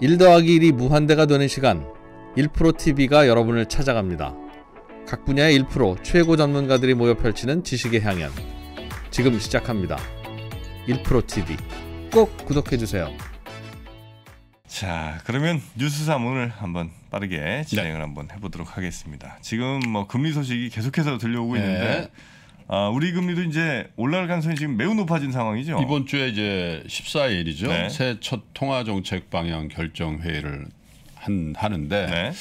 1 더하기 1이 무한대가 되는 시간 1프로TV가 여러분을 찾아갑니다. 각 분야의 1프로 최고 전문가들이 모여 펼치는 지식의 향연 지금 시작합니다. 1프로TV 꼭 구독해주세요. 자 그러면 뉴스 3 오늘 한번 빠르게 진행을 네. 한번 해보도록 하겠습니다. 지금 뭐 금리 소식이 계속해서 들려오고 네. 있는데 아, 우리 금리도 이제 올라갈 가능성이 지금 매우 높아진 상황이죠. 이번 주에 이제 14일이죠. 네. 새첫 통화 정책 방향 결정 회의를 한, 하는데 네.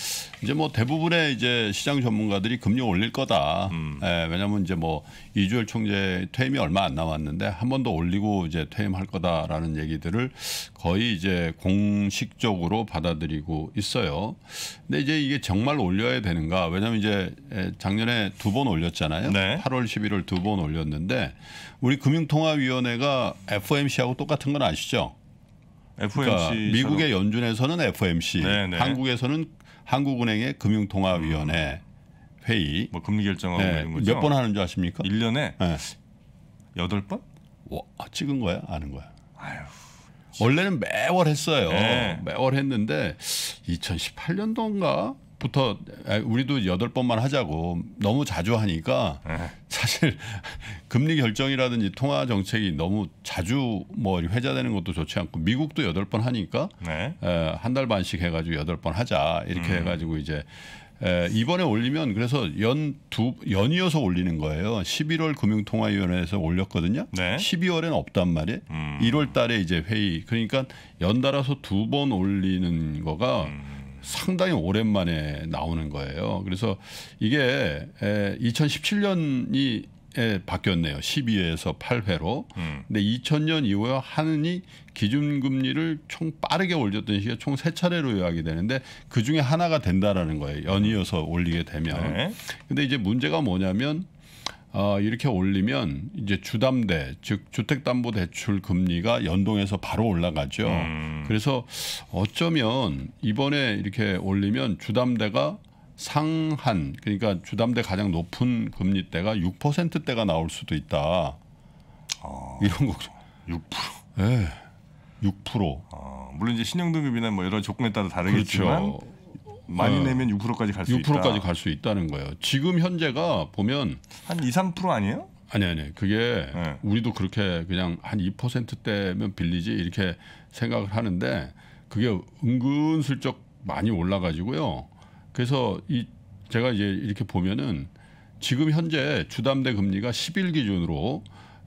이제 뭐 대부분의 이제 시장 전문가들이 금리 올릴 거다. 음. 예, 왜냐하면 이제 뭐 이주열 총재 퇴임이 얼마 안 남았는데 한 번 더 올리고 이제 퇴임할 거다라는 얘기들을 거의 이제 공식적으로 받아들이고 있어요. 근데 이제 이게 정말 올려야 되는가? 왜냐하면 이제 예, 작년에 두 번 올렸잖아요. 네. 8월, 11월 두 번 올렸는데 우리 금융통화위원회가 FOMC하고 똑같은 건 아시죠? 그러니까 미국의 연준에서는 FOMC, 네네. 한국에서는 한국은행의 금융통화위원회 회의, 뭐 금리 결정하고 네. 몇번 하는 줄 아십니까? 1년에 여덟 번 찍은 거야, 아는 거야. 아유. 원래는 매월 했어요. 네. 매월 했는데 2018년도인가 부터 아, 우리도 여덟 번만 하자고 너무 자주 하니까 네. 사실 금리 결정이라든지 통화 정책이 너무 자주 뭐 회자되는 것도 좋지 않고 미국도 여덟 번 하니까 네. 한달 반씩 해가지고 여덟 번 하자 이렇게 음. 해가지고 이제 에, 이번에 올리면 그래서 연 두 연이어서 올리는 거예요. 11월 금융통화위원회에서 올렸거든요. 네. 12월에는 없단 말이에요. 음. 1월 달에 이제 회의. 그러니까 연달아서 두 번 올리는 거가 음. 상당히 오랜만에 나오는 거예요. 그래서 이게 에, 2017년이 에, 바뀌었네요. 12회에서 8회로. 음. 근데 2000년 이후에 하느니 기준금리를 총 빠르게 올렸던 시기가총 세 차례로 요약이 되는데 그 중에 하나가 된다라는 거예요. 연이어서 올리게 되면. 네. 근데 이제 문제가 뭐냐면 어, 이렇게 올리면 이제 주담대 즉 주택담보대출 금리가 연동해서 바로 올라가죠. 음. 그래서 어쩌면 이번에 이렇게 올리면 주담대가 상한 그러니까 주담대 가장 높은 금리대가 6%대가 나올 수도 있다. 아, 이런 거 6%. 예. 6%. 아, 물론 이제 신용등급이나 뭐 이런 조건에 따라 다르겠지만 그렇죠. 많이 어, 내면 6%까지 갈 수 있다. 6%까지 갈 수 있다는 거예요. 지금 현재가 보면 한 2, 3% 아니에요? 아니 아니 그게 네. 우리도 그렇게 그냥 한 2%대면 빌리지 이렇게 생각을 하는데 그게 은근슬쩍 많이 올라가지고요. 그래서 이 제가 이제 이렇게 보면은 지금 현재 주담대 금리가 10일 기준으로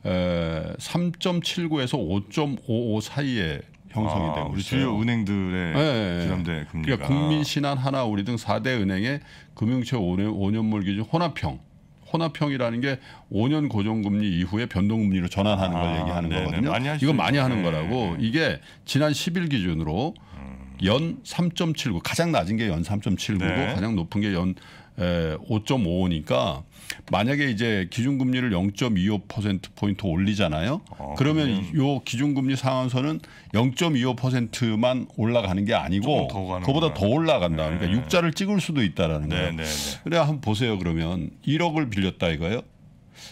에 3.79에서 5.55 사이에 형성이 아, 되고 있어요. 주요 네. 은행들의 네, 부담대 네, 네. 금리가 그러니까 국민신한 하나 우리 등 4대 은행의 금융채 5년, 5년물 기준 혼합형 혼합형이라는 게 5년 고정금리 이후에 변동금리로 전환하는 걸 아, 얘기하는 네네. 거거든요. 많이 이거 많이 하는 거라고 이게 지난 10일 기준으로 음. 연3.79 가장 낮은 게 연 3.79고 네. 가장 높은 게연 5.55니까 예, 만약에 이제 기준금리를 0.25% 포인트 올리잖아요. 아, 그러면 요 기준금리 상한선은 0.25%만 올라가는 게 아니고 그보다 더 올라간다. 그러니까 6자를 찍을 수도 있다라는 네, 거예요. 네, 네. 그래 한번 보세요. 그러면 1억을 빌렸다 이거예요.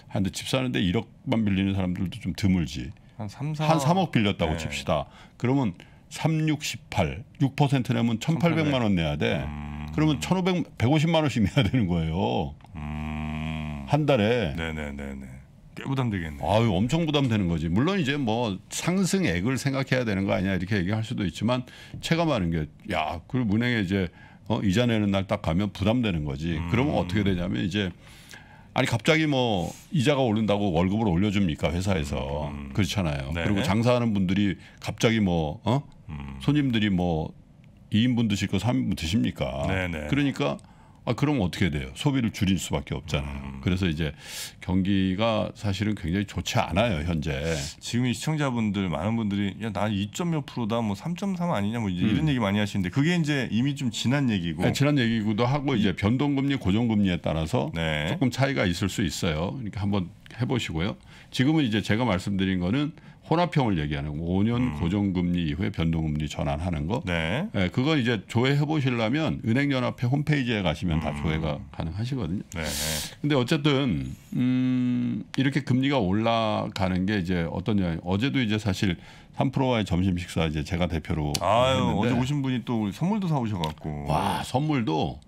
한데집 아, 사는데 1억만 빌리는 사람들도 좀 드물지. 한 3, 4... 한 3억 빌렸다고 네. 칩시다. 그러면 3, 6, 18, 6% 내면 1,800만 원 내야 돼. 음. 그러면 1,500, 150만 원씩 내야 되는 거예요. 음. 한 달에. 네네네네. 꽤 부담되겠네. 아유, 엄청 부담되는 거지. 물론 이제 뭐 상승액을 생각해야 되는 거 아니야 이렇게 얘기할 수도 있지만 체감하는 게 야, 그 은행에 이제 어, 이자 내는 날 딱 가면 부담되는 거지. 음. 그러면 어떻게 되냐면 이제 아니 갑자기 뭐 이자가 오른다고 월급을 올려줍니까 회사에서 음. 그렇잖아요. 네. 그리고 장사하는 분들이 갑자기 뭐 어? 음. 손님들이 뭐 2인분 드실 거 3인분 드십니까? 네네. 그러니까 아그러면 어떻게 돼요? 소비를 줄일 수밖에 없잖아요. 음. 그래서 이제 경기가 사실은 굉장히 좋지 않아요 현재. 지금 이 시청자분들 많은 분들이 야난2.몇 프로다 뭐 3.3 아니냐 뭐 이제 음. 이런 얘기 많이 하시는데 그게 이제 이미 좀 지난 얘기고. 네, 지난 얘기고도 하고 이제 변동금리 고정금리에 따라서 네. 조금 차이가 있을 수 있어요. 그러니까 한번 해보시고요. 지금은 이제 제가 말씀드린 거는 혼합형을 얘기하는 5년 음. 고정금리 이후에 변동금리 전환하는 거. 네. 네 예, 그건 이제 조회해 보시려면 은행연합회 홈페이지에 가시면 음. 다 조회가 가능하시거든요. 네. 근데 어쨌든 음, 이렇게 금리가 올라가는 게 이제 어떠냐. 떤 어제도 이제 사실 3%와의 점심 식사 이제 제가 대표로 아유, 했는데 어제 오신 분이 또 선물도 사오셔 갖고. 와, 선물도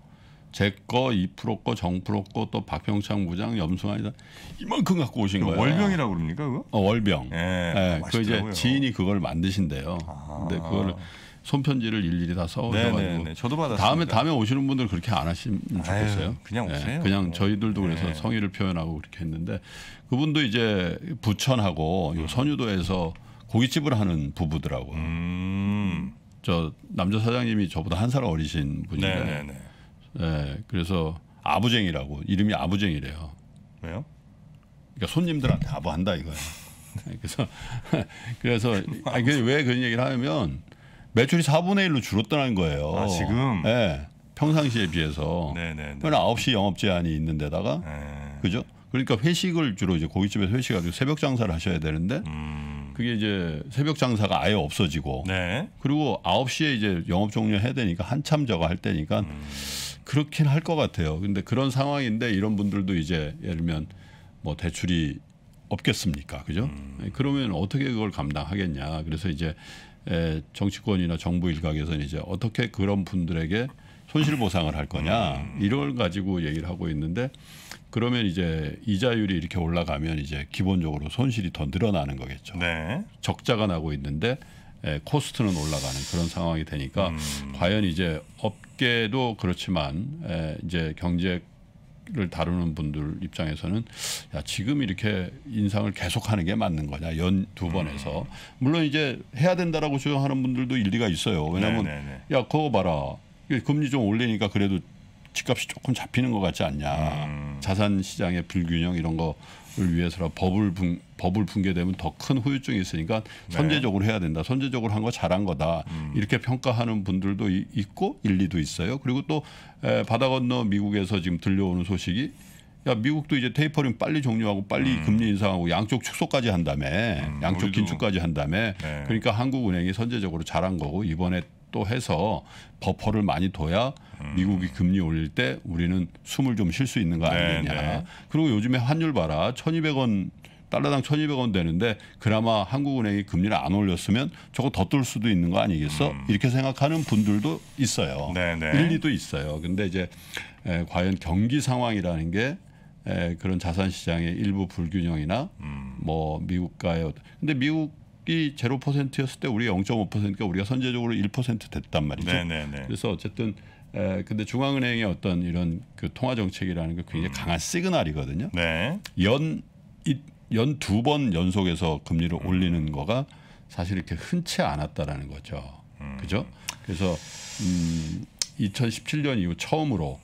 제거 이프로 거 정프로 거 또 박병창 부장 염승환이다 이만큼 갖고 오신 거예요. 월병이라고 그럽니까 그거? 어, 월병. 예. 예. 그 이제 지인이 그걸 만드신대요. 아. 근데 그걸 손편지를 일일이 다 써오셔가지고 네, 네, 네. 저도 받았습니다. 음에 다음에 오시는 분들 그렇게 안 하시면 좋겠어요. 에이, 그냥 예, 오세요. 예, 그냥 저희들도 그래서 네. 성의를 표현하고 그렇게 했는데 그분도 이제 부천하고 음. 선유도에서 고깃집을 하는 부부더라고요. 음. 저 남자 사장님이 저보다 한 살 어리신 분인데. 네네네. 예, 그래서 아부쟁이라고 이름이 아부쟁이래요. 왜요? 그러니까 손님들한테 아부한다 이거예요. 네, 그래서 그래서 아니 왜 그런 얘기를 하냐면 매출이 4분의 1로 줄었다는 거예요. 아, 지금? 예. 평상시에 비해서. 그러면 9시 영업 제한이 있는 데다가 네. 그죠? 그러니까 회식을 주로 이제 고깃집에서 회식하고 새벽 장사를 하셔야 되는데 음. 그게 이제 새벽 장사가 아예 없어지고 네. 그리고 9시에 이제 영업 종료해야 되니까 한참 저거 할 때니까 음. 그렇긴 할 것 같아요. 근데 그런 상황인데 이런 분들도 이제 예를 들면 뭐 대출이 없겠습니까? 그죠? 음. 그러면 어떻게 그걸 감당하겠냐. 그래서 이제 에, 정치권이나 정부 일각에서는 이제 어떻게 그런 분들에게 손실 보상을 할 거냐 음. 이걸 가지고 얘기를 하고 있는데 그러면 이제 이자율이 이렇게 올라가면 이제 기본적으로 손실이 더 늘어나는 거겠죠. 네. 적자가 나고 있는데 예, 코스트는 올라가는 그런 상황이 되니까 음. 과연 이제 업계도 그렇지만 예, 이제 경제 를 다루는 분들 입장에서는 야 지금 이렇게 인상을 계속하는 게 맞는 거냐 연두 음. 번에서 음. 물론 이제 해야 된다라고 주장하는 분들도 일리가 있어요 왜냐하면 네, 네, 네. 야 그거 봐라 금리 좀 올리니까 그래도 집값이 조금 잡히는 것 같지 않냐 음. 자산 시장의 불균형 이런 거를 위해서라 버블 붕 법을 붕괴되면 더 큰 후유증이 있으니까 네. 선제적으로 해야 된다. 선제적으로 한 거 잘한 거다. 음. 이렇게 평가하는 분들도 있고 일리도 있어요. 그리고 또 에, 바다 건너 미국에서 지금 들려오는 소식이 야 미국도 이제 테이퍼링 빨리 종료하고 빨리 음. 금리 인상하고 양쪽 축소까지 한다며 음, 양쪽 우리도. 긴축까지 한다며 네. 그러니까 한국은행이 선제적으로 잘한 거고 이번에 또 해서 버퍼를 많이 둬야 음. 미국이 금리 올릴 때 우리는 숨을 좀 쉴 수 있는 거 네, 아니겠냐 네, 네. 그리고 요즘에 환율 봐라 천이백 원 달러당 1,200원 되는데 그나마 한국은행이 금리를 안 올렸으면 저거 더뜰 수도 있는 거 아니겠어? 음. 이렇게 생각하는 분들도 있어요. 네네. 네. 일리도 있어요. 근데 이제 에, 과연 경기 상황이라는 게 에, 그런 자산 시장의 일부 불균형이나 음. 뭐 미국과의 근데 미국이 제로 퍼센트였을때 우리 0.5%가 우리가 선제적으로 1% 됐단 말이죠. 네네네. 네, 네. 그래서 어쨌든 에, 근데 중앙은행의 어떤 이런 그 통화 정책이라는 게 굉장히 음. 강한 시그널이거든요. 네. 연 연두번 연속해서 금리를 음. 올리는 거가 사실 이렇게 흔치 않았다라는 거죠. 음. 그죠? 그래서 음 2017년 이후 처음으로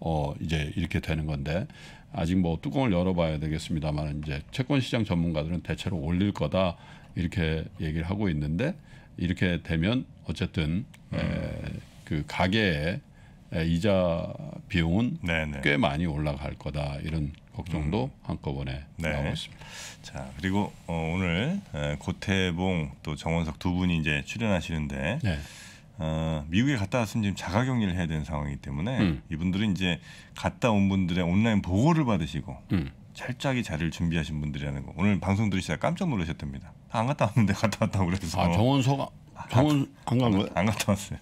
어 이제 이렇게 되는 건데 아직 뭐 뚜껑을 열어봐야 되겠습니다만 이제 채권 시장 전문가들은 대체로 올릴 거다 이렇게 얘기를 하고 있는데 이렇게 되면 어쨌든 음. 에, 그 가계에 예, 이자 비용은 네네. 네. 꽤 많이 올라갈 거다 이런 걱정도 음. 한꺼번에 네. 나오고 있습니다. 자 그리고 어, 오늘 어, 고태봉 또 정원석 두 분이 이제 출연하시는데 네. 어, 미국에 갔다 왔으면 지금 자가격리를 해야 되는 상황이기 때문에 음. 이분들은 이제 갔다 온 분들의 온라인 보고를 받으시고 음. 철저하게 자리를 준비하신 분들이라는 거 오늘 방송 들으시다 깜짝 놀라셨답니다. 아, 안 갔다 왔는데 갔다 왔다고 그래서 아 정원석 아, 정원 안간 거예요? 안 갔다 왔어요.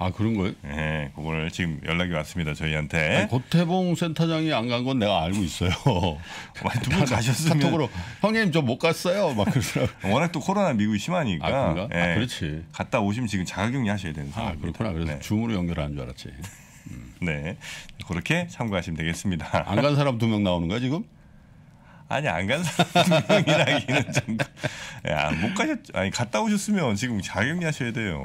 아 그런 거예요? 예, 그걸 지금 연락이 왔습니다 저희한테. 아니, 고태봉 센터장이 안 간 건 내가 알고 있어요. 두분 가셨으면 카톡으로 형님 저 못 갔어요 막 그러더라고. 워낙 또 코로나 미국이 심하니까. 아 그런가? 아, 예, 아 그렇지. 갔다 오시면 지금 자가격리 하셔야 되는 상황. 아 그렇구나. 그래서 네. 줌으로 연결하는 줄 알았지. 네, 그렇게 참고하시면 되겠습니다. 안 간 사람 두 명 나오는 거야 지금? 아니 안 간 사람 두 명이라기는 좀. 야, 예, 아, 못 가셨 아니 갔다 오셨으면 지금 자격리 하셔야 돼요.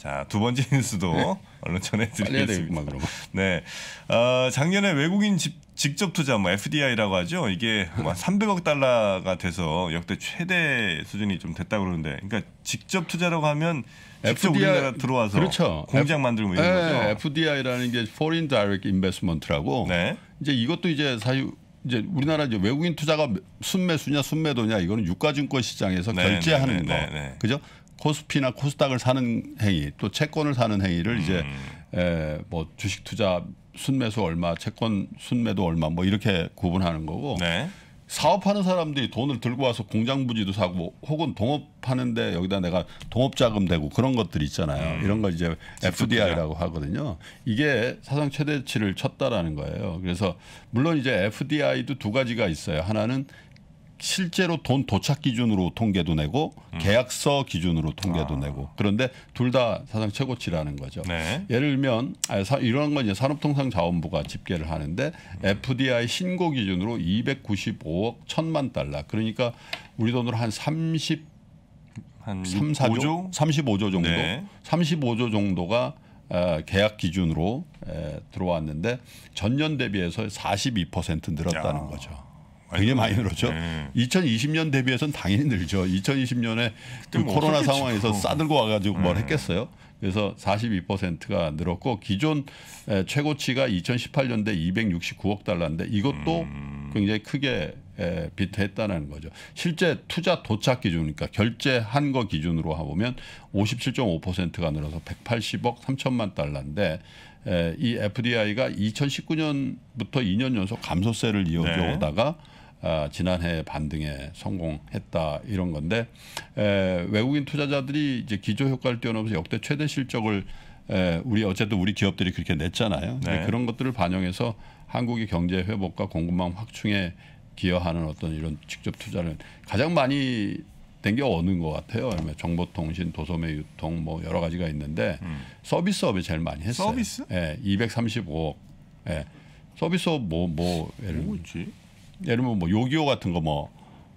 자, 두 번째 뉴스도 네. 얼른 전해드리겠습니다. 네. 어, 작년에 외국인 집, 직접 투자, 뭐 FDI라고 하죠. 이게 뭐 300억 달러가 돼서 역대 최대 수준이 좀 됐다고 그러는데, 그러니까 직접 투자라고 하면 직접 FDI, 우리나라 들어와서 그렇죠. 공장 만들고 있는 뭐 네, 거죠. FDI라는 게 Foreign Direct Investment라고. 네. 이제 이것도 이제 사유 이제 우리나라 이제 외국인 투자가 순매수냐 순매도냐 이거는 유가증권 시장에서 네, 결제하는 네, 네 거. 네, 네. 그죠? 코스피나 코스닥을 사는 행위 또 채권을 사는 행위를 음. 이제 에, 뭐 주식 투자 순매수 얼마 채권 순매도 얼마 뭐 이렇게 구분하는 거고 네. 사업하는 사람들이 돈을 들고 와서 공장 부지도 사고 혹은 동업하는데 여기다 내가 동업 자금 대고 그런 것들 있잖아요. 음. 이런 걸 이제 FDI라고 하거든요. 이게 사상 최대치를 쳤다라는 거예요. 그래서 물론 이제 FDI도 두 가지가 있어요. 하나는 실제로 돈 도착 기준으로 통계도 내고 음. 계약서 기준으로 통계도 아. 내고 그런데 둘 다 사상 최고치라는 거죠. 네. 예를 들면 아, 이런 건 이제 산업통상자원부가 집계를 하는데 음. FDI 신고 기준으로 295억 천만 달러 그러니까 우리 돈으로 한 30, 한 3, 4조, 5조? 35조 정도, 네. 35조 정도가 에, 아, 계약 기준으로 에, 들어왔는데 전년 대비해서 42% 늘었다는 야. 거죠. 굉장히 많이 늘었죠. 네. 2020년 대비해서는 당연히 늘죠. 2020년에 그 뭐 코로나 했겠죠. 상황에서 싸들고 와가지고 뭘 네. 했겠어요? 그래서 42%가 늘었고 기존 최고치가 2018년대 269억 달러인데 이것도 음. 굉장히 크게 비트했다는 거죠. 실제 투자 도착 기준이니까 결제한 거 기준으로 하 보면 57.5%가 늘어서 180억 3천만 달러인데 이 FDI가 2019년부터 2년 연속 감소세를 이어져 오다가 네. 어, 지난해 반등에 성공했다 이런 건데 에, 외국인 투자자들이 이제 기조 효과를 뛰어넘어서 역대 최대 실적을 에, 우리 어쨌든 우리 기업들이 그렇게 냈잖아요. 네. 그런 것들을 반영해서 한국의 경제 회복과 공급망 확충에 기여하는 어떤 이런 직접 투자는 가장 많이 된 게 어느 것 같아요. 정보통신, 도소매 유통 뭐 여러 가지가 있는데 음. 서비스업이 제일 많이 했어요. 서비스? 예, 235억. 예. 서비스업 뭐뭐 뭐 예를 뭐지? 예를 들면 뭐 요기요 같은 거 뭐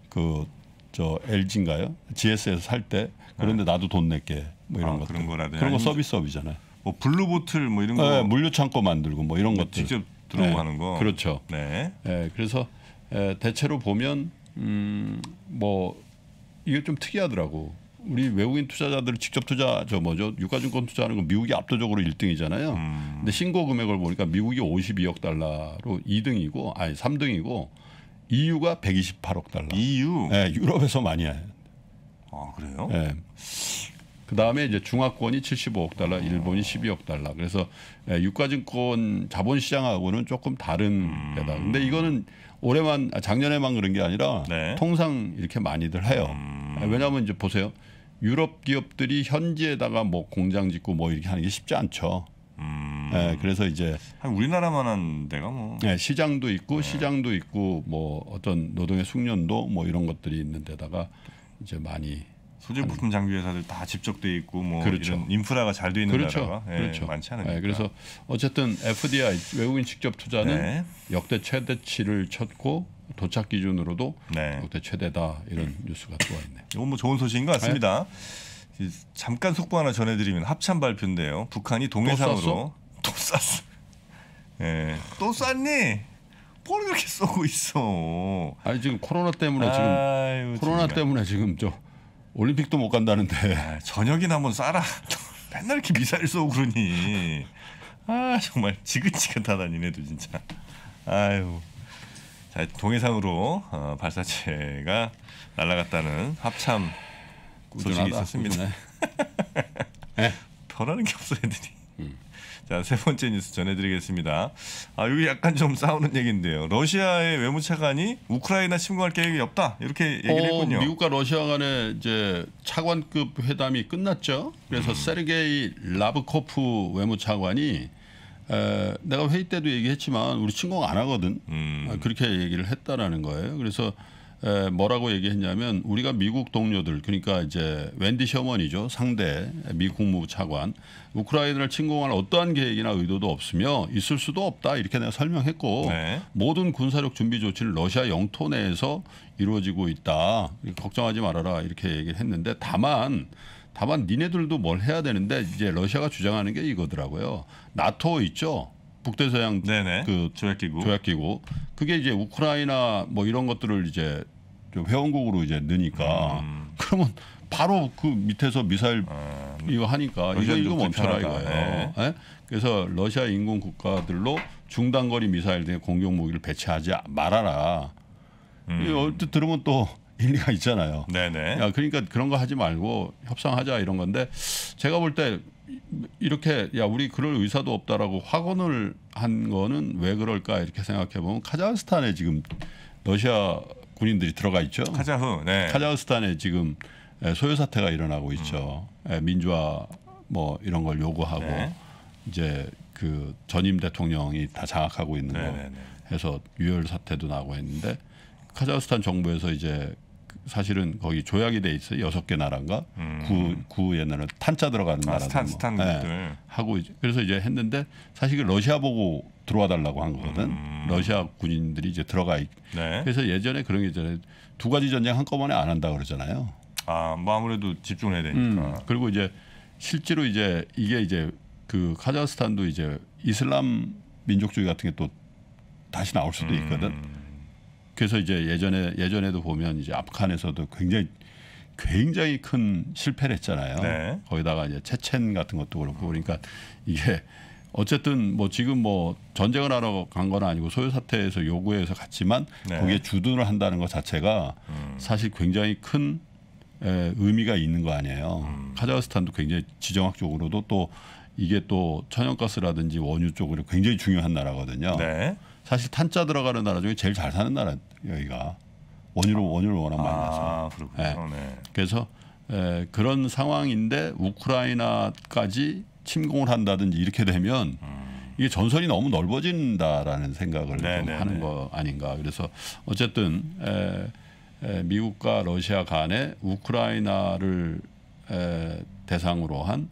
그저 LG인가요? GS에서 살 때 그런데 네. 나도 돈 낼게 뭐 이런 아, 것 그런 거라든 그런 거 서비스업이잖아요. 뭐 블루보틀 뭐 이런 네, 거 네, 물류 창고 만들고 뭐 이런 네, 것들 직접 들어오는 네, 거 그렇죠. 네. 네 그래서 에, 대체로 보면 음뭐 이게 좀 특이하더라고. 우리 외국인 투자자들 직접 투자 저 뭐죠 유가증권 투자하는 건 미국이 압도적으로 1등이잖아요. 음. 근데 신고 금액을 보니까 미국이 52억 달러로 2등이고 아니 3등이고 EU가 128억 달러. EU. 네, 예, 유럽에서 많이 해요. 아 그래요? 네. 예. 그 다음에 이제 중화권이 75억 달러, 일본이 12억 달러. 그래서 예, 유가증권 자본시장하고는 조금 다른 음. 데다. 근데 이거는 올해만 아, 작년에만 그런 게 아니라 네. 통상 이렇게 많이들 해요. 음. 왜냐하면 이제 보세요. 유럽 기업들이 현지에다가 뭐 공장 짓고 뭐 이렇게 하는 게 쉽지 않죠. 음. 예, 그래서 이제 우리나라만한 데가 뭐 예, 시장도 있고 시장도 있고 뭐 어떤 노동의 숙련도 뭐 이런 것들이 있는 데다가 이제 많이 소재 부품 장비 회사들 다 집적돼 있고 뭐 그렇죠. 이런 인프라가 잘 돼 있는 그렇죠. 나라가 예, 그렇죠. 많지 않으니 예, 그래서 어쨌든 FDI 외국인 직접 투자는 네. 역대 최대치를 쳤고 도착 기준으로도 네. 역대 최대다 이런 음. 뉴스가 또왔네요 이건 뭐 좋은 소식인 것 같습니다. 네. 잠깐 속보 하나 전해드리면 합참 발표인데요. 북한이 동해상으로 또 쐈어. 예. 또 쐈니? 뭘 그렇게 쏘고 있어? 아니 지금 코로나 때문에 지금 아유, 코로나 정말. 때문에 지금 저 올림픽도 못 간다는데 아, 저녁이나 한번 쏴라. 맨날 이렇게 미사일 쏘고 그러니 아 정말 지긋지긋하다 니네도 진짜. 아유. 자 동해상으로 어, 발사체가 날아갔다는 합참 소식이 있었습니다. 네. 네. 변하는 게 없어 애들이. 음. 자세 번째 뉴스 전해드리겠습니다. 아 여기 약간 좀 싸우는 얘기인데요. 러시아의 외무차관이 우크라이나 침공할 계획이 없다 이렇게 얘기를 어, 했군요. 미국과 러시아 간의 이제 차관급 회담이 끝났죠. 그래서 음. 세르게이 라브코프 외무차관이 에, 내가 회의 때도 얘기했지만 우리 침공 안 하거든 음. 아, 그렇게 얘기를 했다라는 거예요. 그래서 에, 뭐라고 얘기했냐면 우리가 미국 동료들 그러니까 이제 웬디 셔먼이죠 상대 미국 무부 차관 우크라이나를 침공할 어떠한 계획이나 의도도 없으며 있을 수도 없다 이렇게 내가 설명했고 네. 모든 군사력 준비 조치를 러시아 영토 내에서 이루어지고 있다 걱정하지 말아라 이렇게 얘기를 했는데 다만 다만 니네들도 뭘 해야 되는데 이제 러시아가 주장하는 게 이거더라고요 나토 있죠 북대서양 네네. 그 조약 기구 조약 기구 그게 이제 우크라이나 뭐 이런 것들을 이제 좀 회원국으로 이제 넣으니까 음. 그러면 바로 그 밑에서 미사일 아, 음. 이거 하니까 이거 이거 멈춰라 이거예요. 네. 네? 그래서 러시아 인공 국가들로 중단거리 미사일 등의 공격 무기를 배치하지 말아라. 음. 이거 들으면 또 일리가 있잖아요. 네네. 야, 그러니까 그런 거 하지 말고 협상하자 이런 건데 제가 볼때 이렇게 야 우리 그럴 의사도 없다라고 확언을 한 거는 왜 그럴까 이렇게 생각해 보면 카자흐스탄에 지금 러시아 군인들이 들어가 있죠. 카자흐, 네. 카자흐스탄에 지금 예, 소요 사태가 일어나고 있죠. 음. 예, 민주화 뭐 이런 걸 요구하고 네. 이제 그 전임 대통령이 다 장악하고 있는 네, 거 네, 네. 해서 유혈 사태도 나고 있는데 카자흐스탄 정부에서 이제 사실은 거기 조약이 돼 있어요. 여섯 개 나라인가 음. 구, 구 옛날에 탄자 들어가는 아, 나라들 스탄, 뭐. 스탄 네. 하고 이제 그래서 이제 했는데 사실 러시아 보고 들어와 달라고 한 거거든. 음. 러시아 군인들이 이제 들어가 있. 네. 그래서 예전에 그런 게 전에 두 가지 전쟁 한꺼번에 안 한다 그러잖아요. 아, 뭐 아무래도 집중해야 되니까. 음. 그리고 이제 실제로 이제 이게 이제 그 카자흐스탄도 이제 이슬람 민족주의 같은 게 또 다시 나올 수도 음. 있거든. 그래서 이제 예전에 예전에도 보면 이제 아프간에서도 굉장히 굉장히 큰 실패를 했잖아요. 네. 거기다가 이제 체첸 같은 것도 그렇고 그러니까 이게 어쨌든 뭐 지금 뭐 전쟁을 하러 간 건 아니고 소요 사태에서 요구해서 갔지만 네. 거기에 주둔을 한다는 것 자체가 음. 사실 굉장히 큰 에, 의미가 있는 거 아니에요. 음. 카자흐스탄도 굉장히 지정학적으로도 또 이게 또 천연가스라든지 원유 쪽으로 굉장히 중요한 나라거든요. 네. 사실 탄자 들어가는 나라 중에 제일 잘 사는 나라 여기가 원유로 원유를 워낙 많이 나서. 아, 그렇군요. 예. 네. 그래서 에, 예, 그런 상황인데 우크라이나까지 침공을 한다든지 이렇게 되면 음. 이게 전선이 너무 넓어진다라는 생각을 네, 좀 네, 하는 네. 거 아닌가. 그래서 어쨌든 에, 예, 에, 미국과 러시아 간에 우크라이나를 에, 대상으로 한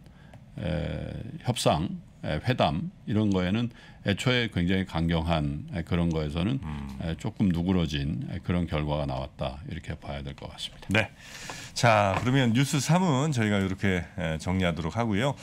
에, 협상 회담 이런 거에는 애초에 굉장히 강경한 그런 거에서는 음. 조금 누그러진 그런 결과가 나왔다 이렇게 봐야 될 것 같습니다. 네. 자 그러면 뉴스 3은 저희가 이렇게 정리하도록 하고요.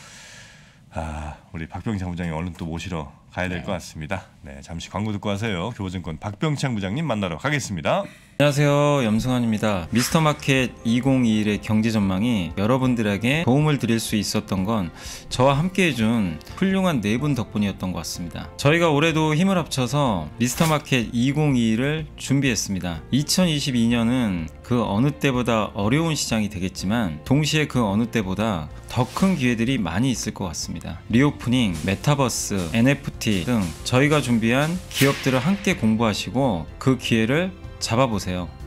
아 우리 박병창 부장이 얼른 또 모시러 가야 될것 네. 같습니다. 네, 잠시 광고 듣고 하세요. 교보증권 박병창 부장님 만나러 가겠습니다. 안녕하세요. 염승환입니다. 미스터 마켓 2021의 경제 전망이 여러분들에게 도움을 드릴 수 있었던 건 저와 함께 해준 훌륭한 네 분 덕분이었던 것 같습니다. 저희가 올해도 힘을 합쳐서 미스터 마켓 2021을 준비했습니다. 2022년은 그 어느 때보다 어려운 시장이 되겠지만 동시에 그 어느 때보다 더 큰 기회들이 많이 있을 것 같습니다. 리오프닝, 메타버스, NFT NFT 등 저희가 준비한 기업들을 함께 공부하시고 그 기회를 잡아보세요.